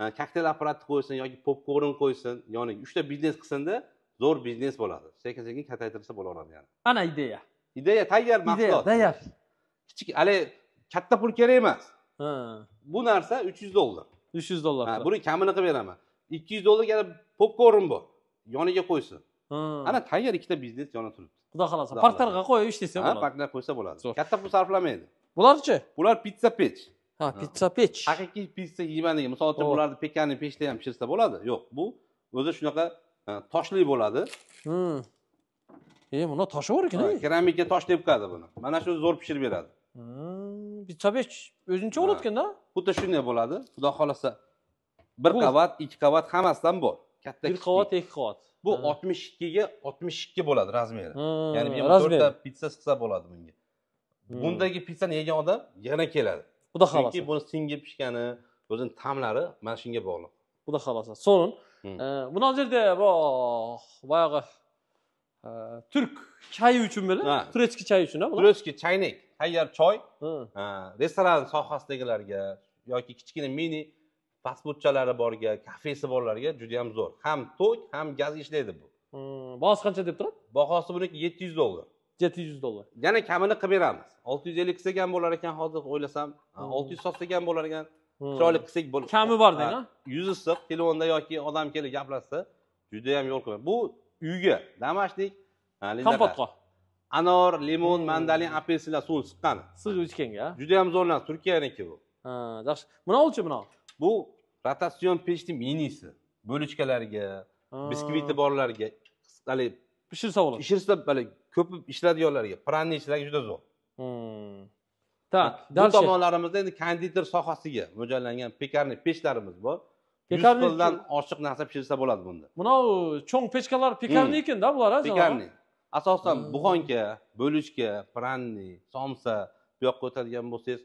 e, kokteyl apparatni qo'ysin yoki popkorn qo'ysin yoniga uchta biznes qilsinda zo'r biznes bo'ladi sekin sekin kattaytirsa bo'laveradi yani ana ideya ideya tayyor
mahsulot tayyor
kichik hali katta pul kerak emas bu narsa uch yuz dollar uch yuz dollar buni kamini qilib beraman ikki yuz dollarga popkorn bor yoniga qo'ysin ana tayyor ikkita biznes yonida turibdi
xudo xohlasa parterga qo'yib ishlasa bo'ladi
parterga qo'ysa bo'ladi katta pul sarflamaydi bularchi bular pitsa pech ha pitsa pech haqiqiy pitsa yemanligi misol uchun oh. bularni pekani pechda ham pishirsa bo'ladi yo'q bu o'zi shunaqa toshli bo'ladi
hmm. e buni toshi ekan
keramika tosh deb qo'yadi buni mana shu zo'r pishirib beradi
hmm,
pitsa pech o'zincha ekanda xuddi shunday bo'ladi xudo xohlasa bir qavat ikki qavat hammasidan bor katta bir qavat ikki qavat bu oltmish ikkiga oltmish ikki bo'ladi razmeri ya'ni to'rtta pitsa sig'sa bo'ladi bunga hmm. bundagi pitsani yegan odam yana keladi xudo xohlasa chunki buni singib pishgani o'zini ta'mlari
mana shunga bog'liq xudo xohlasa so'ng hmm. e, buni hozirda bu boyagi e, turk chayi uchun bo'ladi turetskiy chay uchun turetskiy chaynik
tayyor choy restoran sohasidagilarga yoki kichkina mini pasportchalari borga kafesi borlarga juda yam zo'r ham tok ham gaz ishlaydi bu bahosi qancha deb turadi bahosi buniki yetti yuz dollar yetti yuz dollar yana kamini qilib beramiz olti yuz ellik qilsak ham bo'lar ekan hozir o'ylasam olti yuz sotsak ham bo'lar ekan chiroyli qilsak bo'ladi kami bor deng yuzi issiq telefonda yoki odam kelib gaplashsa judayam yo'l qiladi bu uyga damashnik kompotqa anor limon mandalin apelsinlar suvi siqqani sig'ib ichganga judayam zo'rlanadi turkiyaniki bu yaxshi mana olchi mana bu rotatsion pechni minisi bo'lichkalarga biskviti borlarga haligi pishirsa bo'ladi pishirsa haligi ko'p ishlaydiganlarga пранныйchilarga juda zo'r
так hmm. bu tomonlarimizda
endi konditer sohasiga mo'ljallangan pekarniy pechlarimiz bor yuz xildan oshiq narsa pishirsa bo'ladi bunda mnau cho'ng pechkalar pekarniy ekanda
hmm. bular pekarniy
asosan hmm. buxonka bo'lichka пранный somsa bu yoqqa o'tadigan bo'lsangiz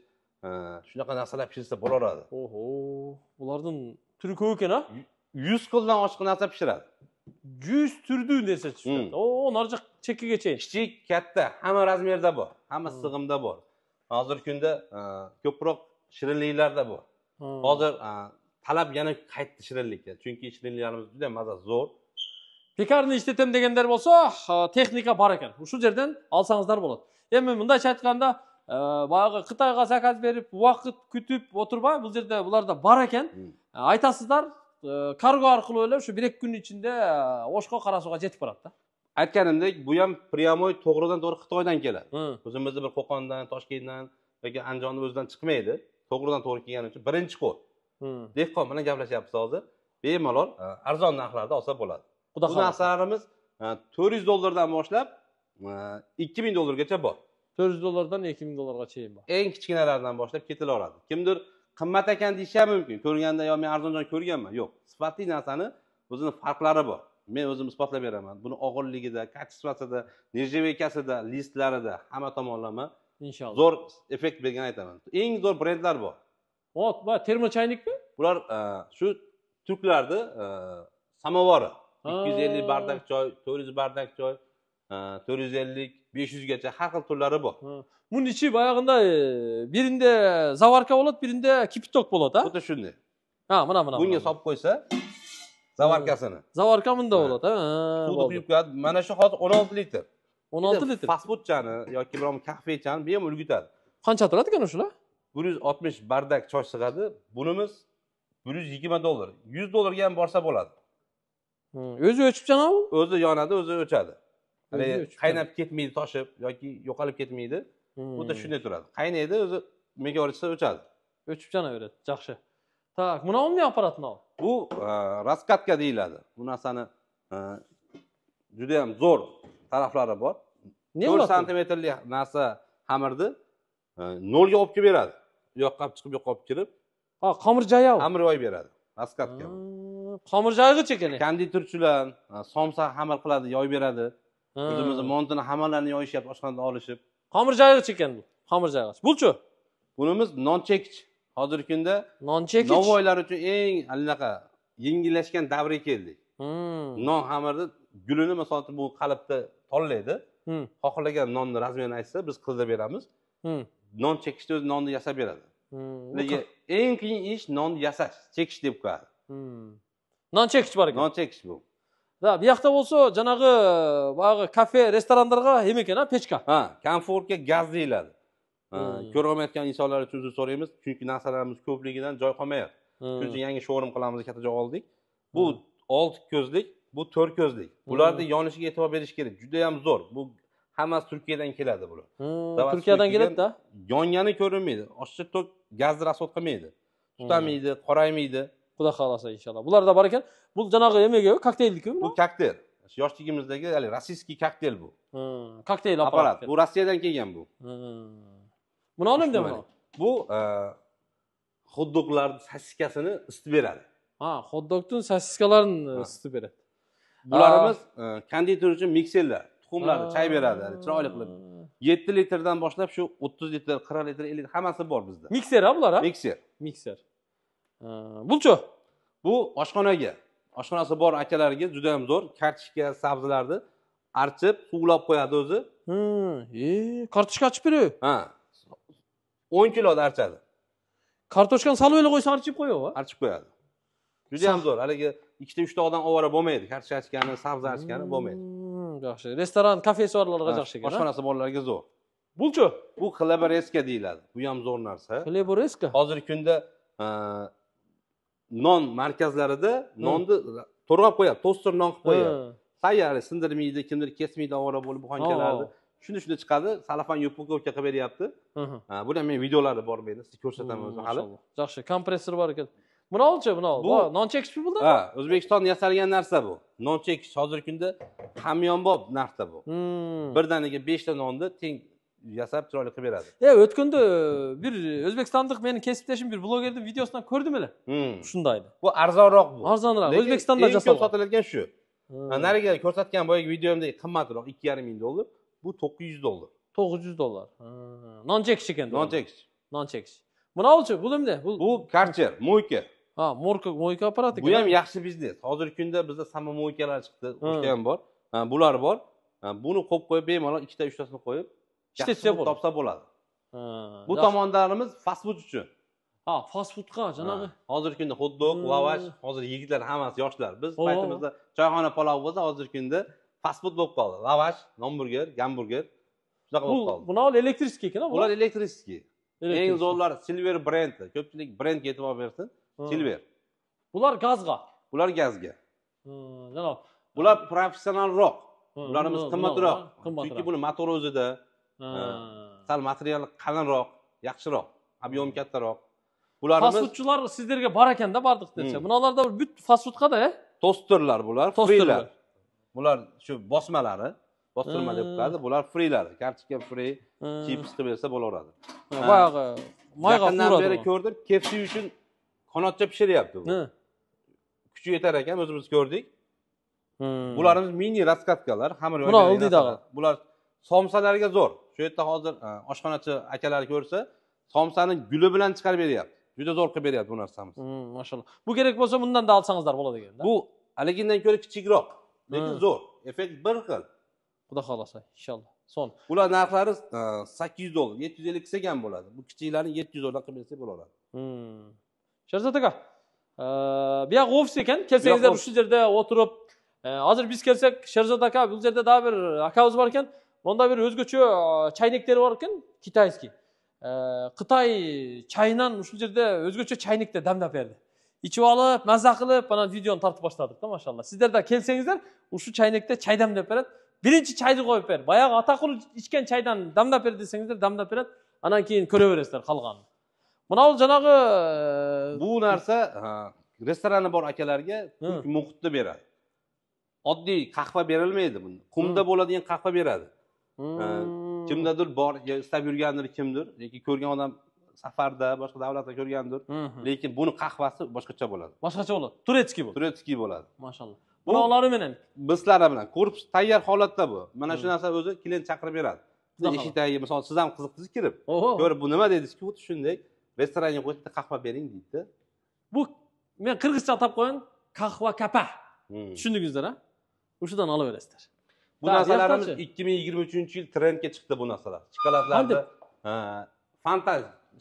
shunaqa narsalar pishirsa bo'laveradi oho bulardan turi ko'p ekan a yuz xildan oshiq narsa pishiradi yuz turni hmm. narsa chiqadi ularni chekkaga chayin kichik katta hamma razmerda bor hamma sig'imda bor hozirgi kunda e, ko'proq shirinliklarda bor hozir e,
talab yana qaytdi shirinlikka chunki shirinliklarimiz juda mazasi zo'r pekarni ishlataman deganlar bo'lsa texnika bor ekan shu yerdan olsangizlar bo'ladi endi mundaycha aytganda Э, баягы кытайга заказ берип убакыт күтүп отурбай бул жерде буларда бар экен айтасыздар э, карго аркылуу эле ушу бир эки күндүн ичинде э, ошко карасууга жетип барат
да айтканымдей буям прямой тогрудан тогру кытайдан келет өзүбүздө бир кокондон ташкенттен эки анжондун өзүнөн чыкмайды тогрудан тогру келген үчүн биринчи кор дейқон менен гаплашыпбыз азыр бемалол арзан нархларда алса болот бул нарсаларыбыз төрт жүз доллардан баштап эки миң долларгача бар to'rt yuz dollardan ikki ming dollargacha bor eng kichkinalaridan boshlab ketilaveradi kimdir qimmat ekan deyishi ham mumkin ko'rganda yo men arzonjon ko'rganman yo'q sifatli narsani o'zini farqlari bor men o'zim isbotlab beraman buni og'irligida качествосida нержавейкасida listlarida hamma tomonlama inshaalloh zo'r effekt bergan aytaman eng zo'r brendlar bor va termo chaynikmi bular e, shu turklarni e, samovori ikki yuz ellik bardak choy to'rt yuz bardak choy e, to'rt yuz ellik besh yuzgacha har xil turlari bor
buni ichi boyag'inday e, birinda zavarka bo'ladi birinda kipitok bo'ladi a xuddi shunday ha mana mana bunga solib
qo'ysa zavarkasini
zavarka bunda bo'ladi suvni quyib qo'yadi
mana shu hozir o'n olti litr o'n olti litr fastfudchani yoki biror kahvechani bemalol ulgutadi qancha turadi ekan shular bir yuz oltmish bardak choy sig'adi bunimiz bir yuz yigirma dollar yuz dollarga ham borsa bo'ladi hmm, o'zi o'chib janob o'zi yonadi o'zi o'chadi qaynab ketmaydi toshib yoki yo'qolib ketmaydi hmm. xuddi shunday turadi qaynaydi o'zi megaoritsda o'chadi
o'chib chanaveradi yaxshi так apparatni apparat
bu раскатка e, deyiladi bu narsani e, juda yam zo'r taraflari bor to'rt santimetrli narsa xamirni e, nolga olib kelib beradi u yoqqa olib chiqib bu yoqqa olib kirib ha jayov xamir yoyib beradi раскатка jayg'ich ekan konditorchilar somsa xamir qiladi yoyib beradi o'zimizni montini hammalarini yoyishyapti oshxonadan olishib xomir jayg'ich ekan bu xomir jayg'ich buchi bunimiz nonchekich hozirgi kunda nonchekich novvoylar uchun eng anaqa yengillashgan davrga keldik non xamirni gulini misol uchun bu qalbda tanlaydi xohlagan nonni razmerini aytsa biz qildirib beramiz non chekishni o'zi nonni yasab beradi lekin eng qiyin ish nonni yasash chekish
deb qo'yadi non chekish bor ekan non chekish bu да buyoqda bo'lsa janagi boyagi kafe restoranlarga nima ekan pechka ha komfortga gaz deyiladi
ko'ra olmayotgan insonlar uchun uzr so'raymiz chunki narsalarimiz ko'pligidan joy qolmayapti shuning uchun yangi shourum qilamiz katta joy oldik bu olti ko'zlik bu to'rt ko'zlik bularni yonishiga e'tibor berish kerak juda judayam zo'r bu hammasi turkiyadan keladi bular
turkiyadan keladida
yongani ko'rinmaydi ochiq to'k gazni расход qilmaydi tutamaydi qoraymaydi xudo xohlasa inshaalloh bularda bor ekan bu janaqa nimaga kokteylniku bu kokteyl yoshligimizdagi haligi rossiyskiy kokteyl bu kokteyl apparat bu rossiyadan kelgan bu buni olimda bu bu e, xuddoqlarni sosiskasini isitib beradi
ha xuddoqni sosiskalarini isitib beradi bularimiz
e, konditor uchun mikserlar tuxumlarni chay beradi chiroyli qilib yetti litrdan boshlab shu o'ttiz litr qirq litr ellik hammasi bor bizda mikser a bular a mikser mikser bulchi bu oshxonaga oshxonasi bor akalarga juda yam zo'r kartoshka sabzilarni archib suvlab qo'yadi o'zi e archib pire ha o'n kiloni archadi kartoshkani salvela qo'ysa archib qo'yadi archib qo'yadi juda yam zo'r haligi ikkita uchta odam ovora bo'lmaydi kartoshka archgani sabzi archgani hmm, bo'lmaydi yaxshi restoran kafesi borlarga yaxshi ekan oshxonasi borlarga zo'r buchi bu xleboreska deyiladi bu ham zo'r narsa xleboreska hozirgi kunda non markazlarida nonni to'g'rab qo'yadi toster non qilib qo'yadi sayyari sindirmaydi kimdir kesmaydi ovora bo'lib buxankalarni shunda shunday chiqadi salafan yupukovka qilib beryapti buni ham men videolari bor meni sizga ko'rsataman o'zi hali
yaxshi kompressor bor ekan bunovichi bunovi bu non chekish pulda
ha o'zbekiston yasalgan narsa bu non chekish hozirgi kunda hamyonbop narxda bu birdaniga beshta nonni teng yasab chiroyli qilib beradi
e o'tganda e, bir e, o'zbekistonlik meni kesibdoshim bir blogerni videosidan ko'rdim hele hmm. shunday hmm. bu arzonroq bu arzonroq o'zbekistonda yasalgan eng ko'p sotiladigan shu narigi ko'rsatgan boyagi
videomdagi qimmatroq ikki yarim ming dollar bu to'qqiz yuz dollar to'qqiz yuz dollar non chekish ekan non chekish non chekish bunavuchi bu nima bu bu karcher moyka ha moyka
moyka apparati bu ham yaxshi
biznes hozirgi kunda bizda samo moykalar chiqdi o'sha ham bor bular bor buni qo'yib qo'yib bemalol ikkita uchtasini qo'yib ishlatsa bo'ladi topsa bo'ladi bu tomonlarimiz fast food uchun
ha fast foodga anaqa
hozirgi kunda xot dog hmm. lavash hozir yigitlar hammasi yoshlar biz oh. paytimizda choyxona palov bo'lsa hozirgi kunda fast food bo'lib qoldi lavash nomburger gamburger shunaqa bo'lib qoldi
bular elektriskiy ekan bular
elektriskiy eng zo'rlari silver brendi ko'pchilik brendga e'tibor bersin silver bular gazga bular gazga janob bular professionalroq
ularimiz qimmatroq chunki buni
motor o'zida sal material qalinroq yaxshiroq объем hmm. kattaroq fast fastfudchilar
sizlarga bor ekanda bordik desa hmm. bunalarda fast fastfudqada
tosterlar bular frilar bular shu bosmalari bostirma deb qo'yadi bular frilari kartochka fri chips qilib bersa bo'laveradi boyagi moyga yaqindan beri ko'rdim kefsi uchun qanotcha pishiryapti bu kuchi yetar ekan o'zimiz ko'rdik hmm. bularimiz mini raskatkalar xamir bular somsalarga zo'r shu yerda hozir e, oshxonachi akalar ko'rsa somsani guli bilan chiqarib beryapti juda zo'r qilib beryapti bu narsamiz hmm, mashaalloh bu kerak bo'lsa bundan da olsangizlar bo'ladi ekanda bu haligidan ko'ra kichikroq lekin hmm. zo'r effekt bir xil xudo xohlasa inshaalloh so'ng ular narxlari e, sakkiz yuz dollar yetti yuz ellik
ham bo'ladi bu kichiklarni yetti yuz dollar qilib bersak bo'laveradi hmm. sherzod aka e, bu yoq ofis ekan kelsangizlar shu yerda o'tirib hozir biz kelsak sherzod aka bu yerda daha bir akamiz bor ekan онда бир өзгөчө чайниктер бар экен китайский э, кытай чайынан ушул жерде өзгөчө чайникте дамдап берди ичип алып маза кылып анан видеону тартып баштадык да машалла сиздер да келсеңиздер ушул чайнекте чай дамдап берет биринчи чайды коюп бер баягы атакул ичкен чайдан дамдап бер десеңиздер дамдап берет анан кийин көрө бересиздер калганын мынабул жанагы э, бул
нерсе рестораны бар akalarga muhitni beradi oddiy qahva berilmaydi bunda qumda bo'ladigan qahva beradi kimdadir bor istab yurgandir kimdir yoki ko'rgan odam safarda boshqa davlatda ko'rgandir lekin buni qahvasi boshqacha bo'ladi boshqacha bo'ladi turetskiy bo'ladi turetskiy bo'ladi
mashalloh birovlari
bilan bislari bilan ko'rib tayyor holatda bu mana shu narsa o'zi klient chaqirib beradi eshik tagiga misol siz ham qiziqdingiz kirib ko'rib bu nima dedingizku xuddi shunday restoranga qo'yib bitta qahva bering deydi bu men
qirg'izcha atab qo'yaman qahva kapa tushundingizlar a o'shadan olaverasizlar bu narsalarimiz ikki
ming yigirma uchinchi yil trendga chiqdi bu narsalar shokoladlarni fanta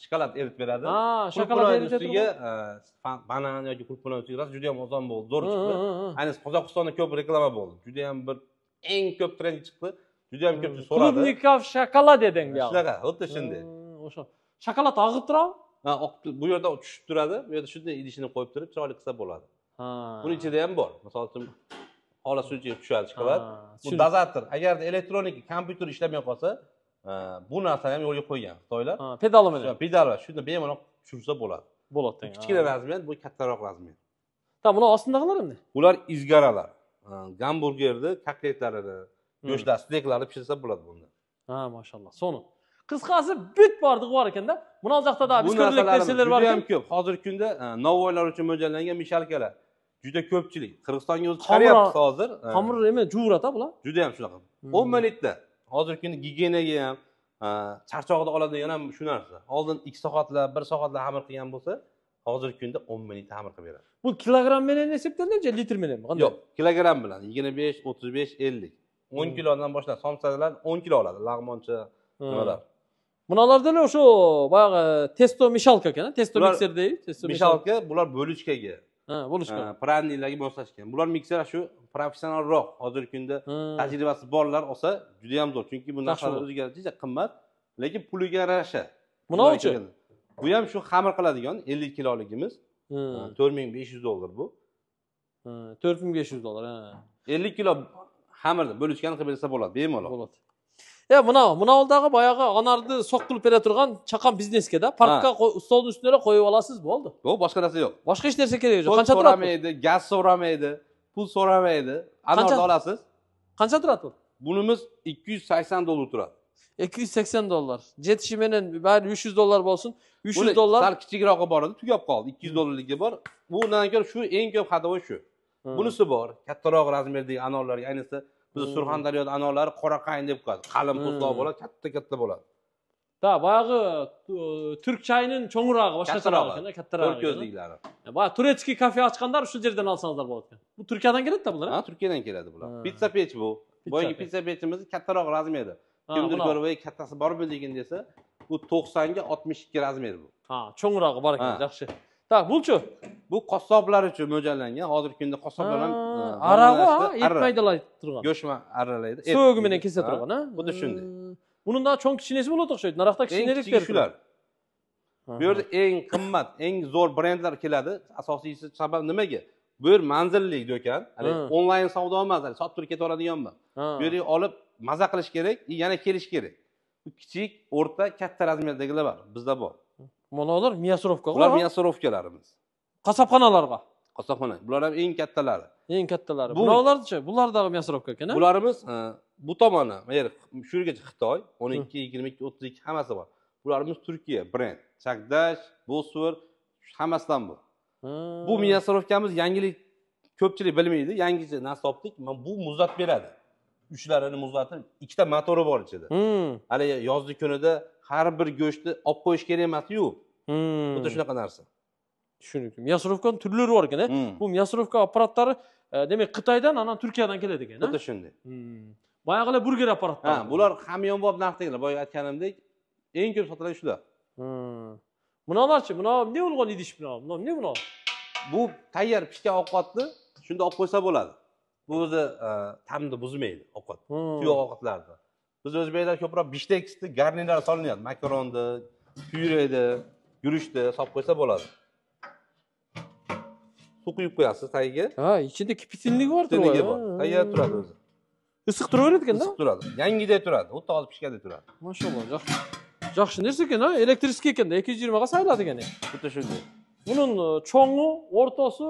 shokolad eritib beradi ha shokolad ustiga banan yoki kurkuna ustiga juda ham oson bo'ldi zo'r chiqdi ayniqsa qozog'istonda ko'p reklama bo'ldi juda yam bir eng ko'p trendga chiqdi juda yam ko'p so'radi клубников
shokolad deding shunaqa xuddi shunday o'sha shokolad og'ib
turadi bu yerda tushib turadi bu yerda shunday idishini qo'yib turib chiroyli qilsa bo'ladi buni ichida ham bor misol uchun hola suyuchiga tushadi chiqilib bu dozator agarda elektronika kompyuter ishlamay qolsa bu narsani ham yo'lga qo'ygan xitoylar pedali bilan pedali shuni bemalol tushirsa bo'ladi bo'ladi kichkina razmer bu kattaroq razmer там bular ostindag'ilar endi ular izgaralar gamburgerni kotletlarini hmm. go'shtlar steklarni pishirsa bo'ladi bunda ha mashaalloh so'ni
qisqasi but bordi bor ekanda buni uzoqda biz narsalar bor ham
ko'p hozirgi kunda novvoylar uchun mo'ljallangan mishalkalar juda ko'pchilik qirg'izistonga o'zi chiqaryapti hozir tomir xamir
nima juvratda bular
juda yam shunaqa hmm. o'n minutda hozirgi kunda gigiyenaga ham charchoqni oladigan ham shu narsa oldin ikki soatlar bir soatlar xamir qilgan bo'lsa hozirgi kunda o'n minutda xamir qilib beradi
bu kilogramm bilan hisoblanadimi litr bilan qanday yo'q
kilogramm bilan yigirma besh o'ttiz besh ellik o'n hmm. kilodan boshlab somsalar o'n kilo oladi lag'moncha hmm. nimalar
bunalarda o'sha boyagi testo mishalka ekan testo mikser deydi mishalka bular bo'lichkaga
ha bo'lishgan поранныйlarga moslashgan bular miksar shu professionalroq hozirgi kunda tajribasi borlar olsa juda ham zo'r chunki bu narsalar o'ziga yarasha qimmat lekin puliga yarasha uchun bu ham shu xamir qiladigan ellik kiloligimiz to'rt ming besh yuz dollar bu to'rt ming besh yuz dollar ha ellik kilo xamirni bo'lishgan
qilib bersa bo'ladi bemalol bo'ladi Ya e buna munavuldagi boyagi onarni soq qilib bera turgan chaqan biznesga da parkka stolni ustuna qo'yib olasiz bo'ldi yo'q boshqa narsa yo'q boshqa hech narsa kerak yo'q qancha turadi so'ramaydi
gaz so'ramaydi pul so'ramaydi anorni olasiz qancha turadi bu bunimiz 280 yuz sakson dollar turadi ikki yuz sakson dollar jetishi bilan 300 uch yuz dollar bo'lsin uch yuz dollar sal kichikrog'i bor edi tugab qoldi ikki yuz hmm. dollarligi bor bundan ko'ra shu eng ko'p hadavo shu hmm. bunisi bor kattaroq razmerdagi anorlarga ayniqsa biza hmm. surxondaryoda anorlari qoraqayn deb qoladi qalin po'stloq hmm. bo'ladi katta katta bo'ladi
да баягы түрк чайынын чоңурагы башкачараагы экен да каттараагы төрк көздүгүлөрү баягы турецкий кафе ачкандар ушул жерден алсаңыздар болот экен бул түркиядан келет да булар а түркиядан келет булар пицца печь бул боюнги пицца
pechimiz kattaroq размери кимдир көрүп эй каттасы барбы деген десе бул to'qsonga алтымыш ikki размер бул
ha cho'ng'irog'i bor ekan yaxshi
так bu buchi bu qassoblar uchun mo'ljallangan hozirgi kunda qassoblar ham arava et paydalaydi turgan go'shtni arralaydi so'gi bilan kesa turgan a xuddi shunday
bundan cho'ng kishinasi bo'ladi o'xshaydi narxda kishinarak shular
bu yerda eng qimmat eng zo'r brendlar keladi asosiysi sabab nimaga bu yer manzilli do'kon onlayn savdo emas sotib turib ketaveradigan emas bu yerga olib maza qilish kerak и yana kelish kerak kichik o'rta katta razmerdagilar bor bizda bor
manalar miyasirovka bular
miyasirovkalarimiz qassobxonalarga qassobxona bular ham eng kattalari
eng kattalari bularchi
bulardagi miyasirovka ekan bularimiz e, bu tomoni yer shu yergacha xitoy o'n ikki yigirma ikki o'ttiz ikki hammasi bor bularimiz turkiya brend chakdash bosfor hammasidan bu bu miyasirovkamiz yangilik ko'pchilik bilmaydi yangicha narsa topdik mana bu muzlat beradi uchlarini muzlatib ikkita motori bor ichida haligi yozgi kunida har bir go'shtni
olib qo'yish kerak emasku hmm. xuddi shunaqa narsa tushundim yasrovkan turlari bor ekan hmm. bu yasrovka apparatlari e, demak xitoydan ana turkiyadan keladi ekan xuddi shunday hmm.
boyagilar burger apparatlari ha bular hamyonbop narxdagilar boya aytganimdek eng ko'p sotiladi shular bunalarchi buna bunday bo'lgan idish buna bunday bu bu tayyor pishgan ovqatni shunda olib qo'ysa bo'ladi bu o'zi e, ta'mni buzmaydi ovqat suyuq ovqatlarni biz o'zbeklar ko'proq bishteksti garnirlar solinyapti makaronni pyureni guruchni solib qo'ysa bo'ladi suv quyib qo'yasiz tagiga ha ichida kipitsinligi bor kipitsinligi bor tagida Isık duradı
issiq turaveradi ekanda issiq
turadi yangiday turadi xuddi hozir pishganday turadi mashalloh şimdi narsa ki, ne?
elektriskiy ki, ikki yuz yigirmaga sayiladi ekan xuddi shunday bunun e, ortası, cho'ngi o'rtasi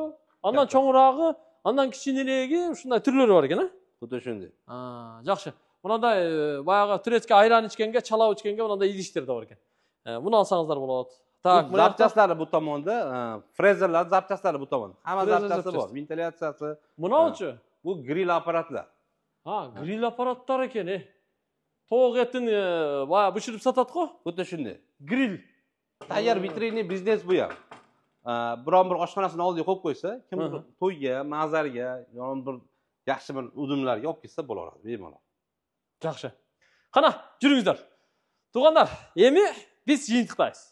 andan cho'ngrog'i andan kichkinaligi shunday turlari bor ekan a xuddi shunday yaxshi unaqda e, boyagi turetskiy ayron ichganga chalov ichganga unaqda idishtirda ekan buni olsangizlar bo'ladi так zapchastlari
bu tomonda frezerlar zapchastlari bu tomonda hamma zapchasi bor ventilyatsiyasi bunovichi bu grill apparatlar ha grill apparatlar ekan e tovuq etini boya pishirib sotadiku xuddi shunday grill
tayyor vitrinniy
biznes bu ham e, biron bir oshxonasini oldiga qo'yib qo'ysa kimdir to'yga mazarga yo bir yaxshi bir udumlarga olib ketsa bo'laveradi bemalol
жақсы қана жүріңіздер туғандар емі біз жыйынтыктайбыз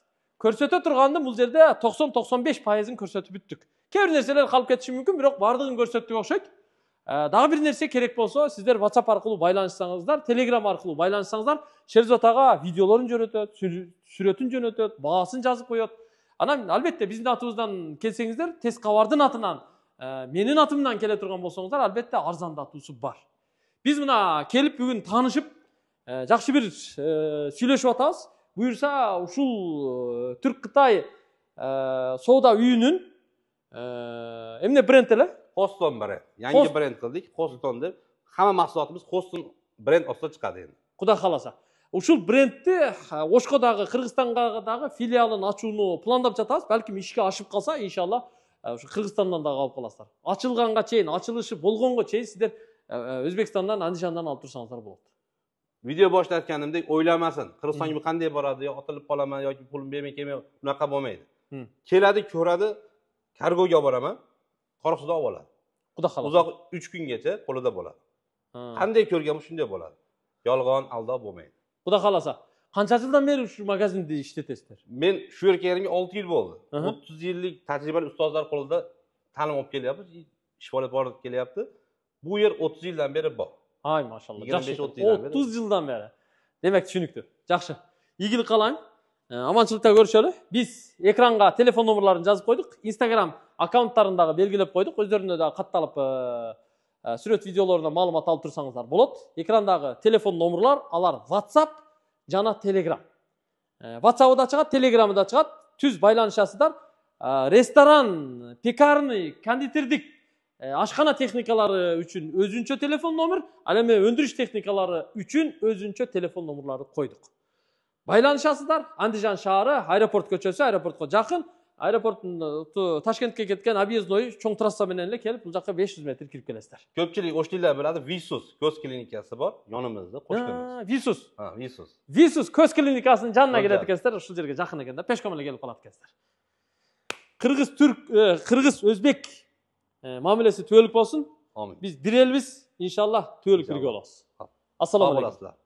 көрсөтө тұрғанды бұл жерде 90-95 пайызын көрсөтүп бүттүк кээ нәрселер қалып калып мүмкін бірақ бирок баардыгын көрсөттүк окшойт дагы ә, бір нәрсе керек болса сіздер whatsapp аркылуу байланышсаңыздар telegram аркылуу байланышсаңыздар шерзод ага видеолорун жөнөтөт сүрөтүн жөнөтөт баасын жазып коет анан албетте біздің атыбыздан келсеңіздер тез кабардын атынан ә, менің атымдан келе турган болсоңуздар албетте арзандатуусу бар біз мына келіп бүгін танышып ә, жақсы бір ә, сөйлесіп атабыз бұйырса ушул э, түрк қытай ә, үйінің үйүнүн ә,
эмне бренд эле хостон бренд жаңы бренд кылдык хостон деп хамма mahsulotimiz хостон
бренд ostida чыгат эми кудай кааласа ушул брендти ошкодагы кыргызстанга дагы филиалын ачууну пландап жатабыз балким ишке ашып калса иншалла ушу кыргызстандан дагы алып каласыздар ачылганга чейин ачылышы болгонго чейин сиздер o'zbekistondan andijondan olib
tursangizlar bo'ladi video boshlatganimdek o'ylamasin qirg'izistonga hmm. qanday boradi yo otilib qolaman yoki pulim bermay kelmay unaqa bo'lmaydi hmm. keladi ko'radi kargoga olib boraman
qoraxsuda olib oladi xudo xohlasa uzoq
uch kungacha qo'lida bo'ladi qanday ko'rgan shunday bo'ladi yolg'on aldov bo'lmaydi
xudo xohlasa qancha yildan beri shu magazinni
ishlatasizlar men shu yerga kelganimga olti yil bo'ldi o'ttiz yillik tajribali ustozlar qo'lida ta'lim olib kelyapmiz ish olib borib kelyapti Bu yer 30 yildan beri ба? Ay maşallah. 25 30 yildan 30
yildan beri. Demek tushunukdir. Yaxshi. Yigil qalang. Amanchilikda ko'rishaylik. Biz ekranga telefon nomerlarini yozib qo'ydik. Instagram akkauntlarindagi belgilab qo'ydik. O'zlarini de qattalib e, surat videolaridan маалымат алып tursangizlar bo'ladi. Ekrandagi telefon nomerlar, alar WhatsApp жана Telegram. WhatsApp'da chiqadi, Telegram'da chiqadi. түз baylanishasizlar. Restoran, pekarniy, ашкана техникалары үчүн өзүнчө телефон номер ал эми өндүрүш техникалары үчүн өзүнчө телефон номерларды койдук байланышасыздар андижан шаары аэропорт көчөсү аэропортко жакын аэропорттун ташкентке кеткен объездной чоң трасса менен эле келип бул жака беш жүз метр кирип келесиздер көпчүлүк оштилер билет висус көз клиникасы бар жаныбызда кошкөмүз висус висус висус көз клиникасынын жанына келет экенсиздер ушул жерге жакын экен да пешком эле келип калат экенсиздер кыргыз түрк кыргыз өзбек Ee, muamelesi tüyelik olsun. Amin. Biz direlbiz inşallah bir birgi olasın. Assalamu aleyküm.